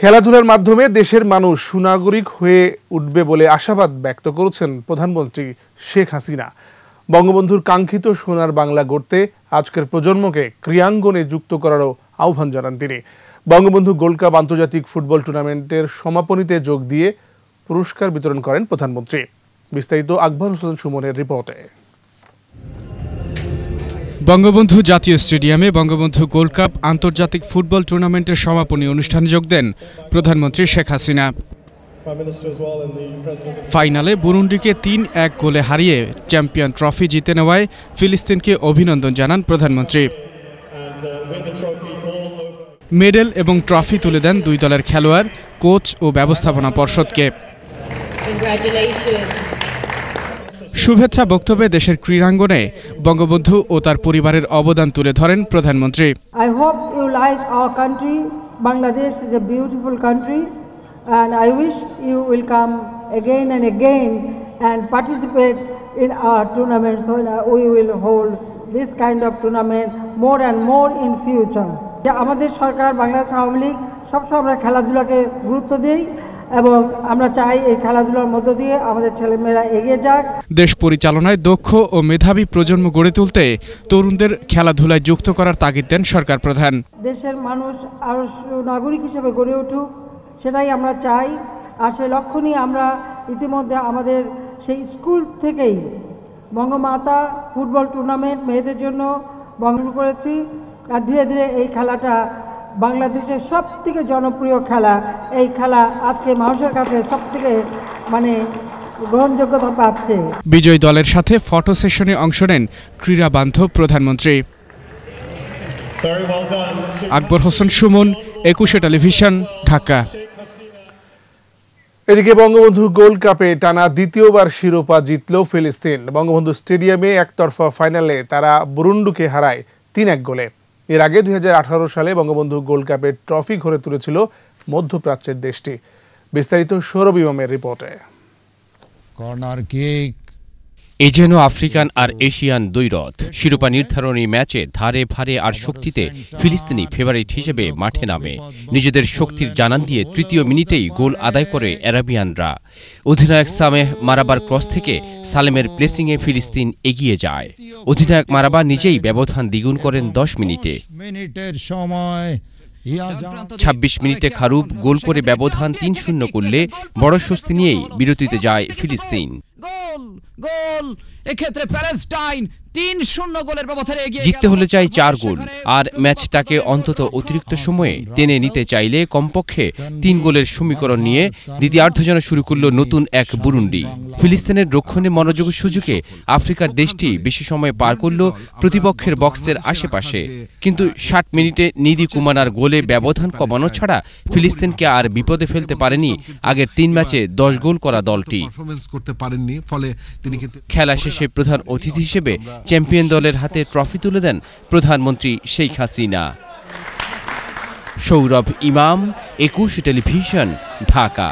খেলাধুলার মাধ্যমে দেশের মানুষ সুনাগরিক হয়ে উঠবে বলে আশাবাদ ব্যক্ত করেছেন প্রধানমন্ত্রী শেখ হাসিনা বঙ্গবন্ধুর কাঙ্ক্ষিত সোনার বাংলা গড়তে আজকের প্রজন্মকে ক্রিয়াঙ্গনে যুক্ত করারও আহ্বান জানান তিনি বঙ্গবন্ধু গোল্ড কাপ আন্তর্জাতিক ফুটবল টুর্নামেন্টের সমাপনীতে যোগ দিয়ে পুরস্কার বিতরণ করেন প্রধানমন্ত্রী বিস্তারিত আকবর হোসেন সুমনের রিপোর্টে বঙ্গবন্ধু জাতীয় স্টেডিয়ামে বঙ্গবন্ধু গোল্ড কাপ আন্তর্জাতিক ফুটবল টুর্নামেন্টের সমাপনী অনুষ্ঠানে যোগ দেন প্রধানমন্ত্রী শেখ হাসিনা ফাইনালে বুরুন্ডিকে তিন এক গোলে হারিয়ে চ্যাম্পিয়ন ট্রফি জিতে নেওয়ায় ফিলিস্তিনকে অভিনন্দন জানান প্রধানমন্ত্রী মেডেল এবং ট্রফি তুলে দেন দুই দলের খেলোয়াড় কোচ ও ব্যবস্থাপনা পর্ষদকে শুভেচ্ছা বক্তব্যে দেশের ক্রীড়াঙ্গনে বঙ্গবন্ধু ও তার পরিবারের অবদান তুলে ধরেন প্রধানমন্ত্রী I hope you like our country Bangladesh is a beautiful country and I wish you will come again and again and participate in our tournament so we will hold this kind of tournament more and more in future আমাদের সরকার বাংলাদেশ আওয়ামী লীগ সবসময় আমরা খেলাধুলাকে গুরুত্ব দিই এবং আমরা চাই এই খেলাধুলার মধ্য দিয়ে আমাদের ছেলেমেয়েরা এগিয়ে যাক দেশ পরিচালনায় দক্ষ ও মেধাবী প্রজন্ম গড়ে তুলতে তরুণদের খেলাধুলায় যুক্ত করার তাগিদ দেন সরকার প্রধান দেশের মানুষ আর নাগরিক হিসেবে গড়ে উঠুক সেটাই আমরা চাই আর সেই লক্ষ্য নিয়ে আমরা ইতিমধ্যে আমাদের সেই স্কুল থেকেই বঙ্গমাতা ফুটবল টুর্নামেন্ট মেয়েদের জন্য বন্ধ করেছি আর ধীরে ধীরে এই খেলাটা বাংলাদেশের সব থেকে জনপ্রিয় খেলা এই খেলা আজকে মানুষের কাছে সব থেকে মানে গ্রহণযোগ্যতা পাচ্ছে বিজয়ী দলের সাথে ফটো সেশনে অংশ নেন ক্রীড়া বান্ধব প্রধানমন্ত্রী আকবর হোসেন সুমন একুশে টেলিভিশন ঢাকা এদিকে বঙ্গবন্ধু গোল্ড কাপে টানা দ্বিতীয়বার শিরোপা জিতল ফিলিস্তিন বঙ্গবন্ধু স্টেডিয়ামে একতরফা ফাইনালে তারা বুরুন্ডুকে হারায় তিন এক গোলে এর আগে দুই সালে বঙ্গবন্ধু গোল্ড কাপের ট্রফি ঘরে তুলেছিল মধ্যপ্রাচ্যের দেশটি বিস্তারিত সৌরভ ইমামের রিপোর্টে কর্নার কিক এ যেন আফ্রিকান আর এশিয়ান দুই রথ শিরোপা নির্ধারণী ম্যাচে ধারে ভারে আর শক্তিতে ফিলিস্তিনি ফেভারিট হিসেবে মাঠে নামে নিজেদের শক্তির জানান দিয়ে তৃতীয় মিনিটেই গোল আদায় করে অ্যারাবিয়ানরা অধিনায়ক সামেহ মারাবার ক্রস থেকে সালেমের প্লেসিংয়ে ফিলিস্তিন এগিয়ে যায় অধিনায়ক মারাবা নিজেই ব্যবধান দ্বিগুণ করেন দশ মিনিটে সময় ২৬ মিনিটে খারুপ গোল করে ব্যবধান তিন শূন্য করলে বড় স্বস্তি নিয়েই বিরতিতে যায় ফিলিস্তিন Goal! এক্ষেত্রে প্যালেস্টাইন তিন শূন্য গোলের ব্যবধানে এগিয়ে জিততে হলে চাই চার গোল আর ম্যাচটাকে অন্তত অতিরিক্ত সময়ে টেনে নিতে চাইলে কমপক্ষে তিন গোলের সমীকরণ নিয়ে দ্বিতীয়ার্ধ যেন শুরু করল নতুন এক বুরুন্ডি ফিলিস্তিনের রক্ষণে মনোযোগের সুযোগে আফ্রিকার দেশটি বেশি সময় পার করল প্রতিপক্ষের বক্সের আশেপাশে কিন্তু ষাট মিনিটে নিধি কুমানার গোলে ব্যবধান কমানো ছাড়া ফিলিস্তিনকে আর বিপদে ফেলতে পারেনি আগের তিন ম্যাচে দশ গোল করা দলটি খেলা শেষ শেষে প্রধান অতিথি হিসেবে চ্যাম্পিয়ন দলের হাতে ট্রফি তুলে দেন প্রধানমন্ত্রী শেখ হাসিনা সৌরভ ইমাম একুশ টেলিভিশন ঢাকা